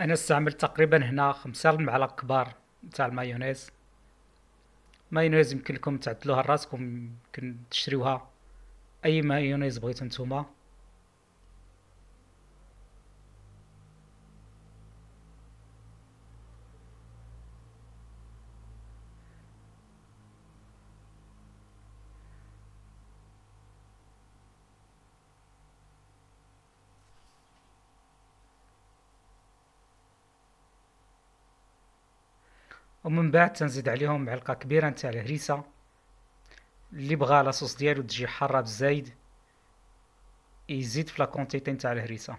انا استعملت تقريبا هنا خمسة المعالق كبار تاع المايونيز مايونيز يمكن لكم تعدلوها لراسكم يمكن تشريوها اي مايونيز بغيتو نتوما ومن بعد تنزيد عليهم معلقه كبيره نتاع الهريسه اللي بغى لاصوص ديالو تجي حاره بزايد يزيد في لا كونتيتي نتاع الهريسه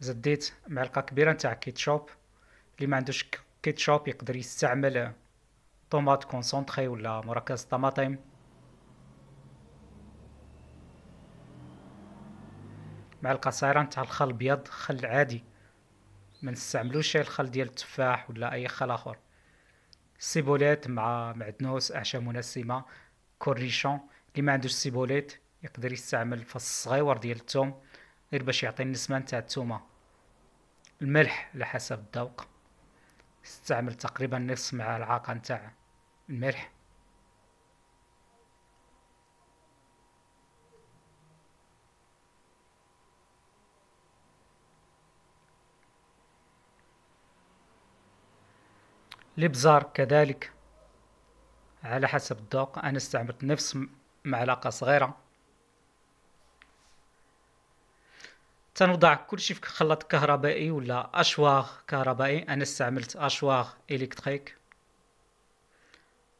زديت معلقه كبيره نتاع كيتشوب اللي ما عندوش كيتشوب يقدر يستعمل طوماط كونسونطري ولا مركز طماطم مع القصيره نتاع الخل الابيض خل عادي ما نستعملوش الخل ديال التفاح ولا اي خل اخر سيبوليت مع معدنوس اعشاب منسمه كوريشون اللي ما عندوش سيبوليت يقدر يستعمل فص الصغيور ديال الثوم غير باش يعطي النسمه نتاع الثومه الملح على حسب الذوق استعمل تقريبا نصف معلقه نتاع الملح لبزار كذلك على حسب الذوق انا استعملت نفس معلقه صغيره تنوضع كل شيء في خلاط كهربائي ولا اشواغ كهربائي انا استعملت اشواغ الكتريك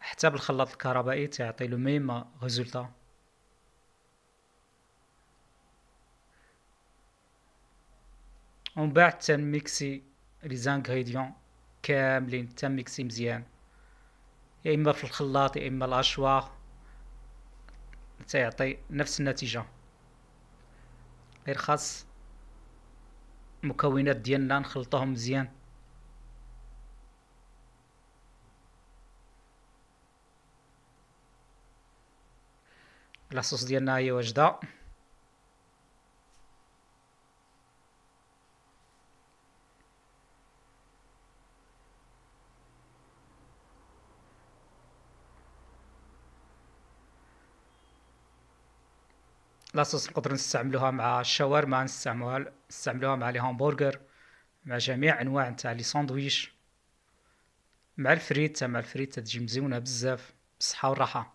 حتى بالخلاط الكهربائي تعطي لو ميم ريزولتا ومن بعد تنميكسي لي زانغريديون كاملين تم ميكسي مزيان يا اما في الخلاط يا اما الاشواغ تيعطي نفس النتيجه غير خاص المكونات ديالنا نخلطهم مزيان لاصوص ديالنا هي واجده لاصوص نقدر نستعملوها مع الشاورما نستعملوها نستعملوها مع لي هامبرجر مع جميع انواع نتاع لي ساندويش مع الفريت مع الفريت تجي مزيونه بزاف بالصحه والراحه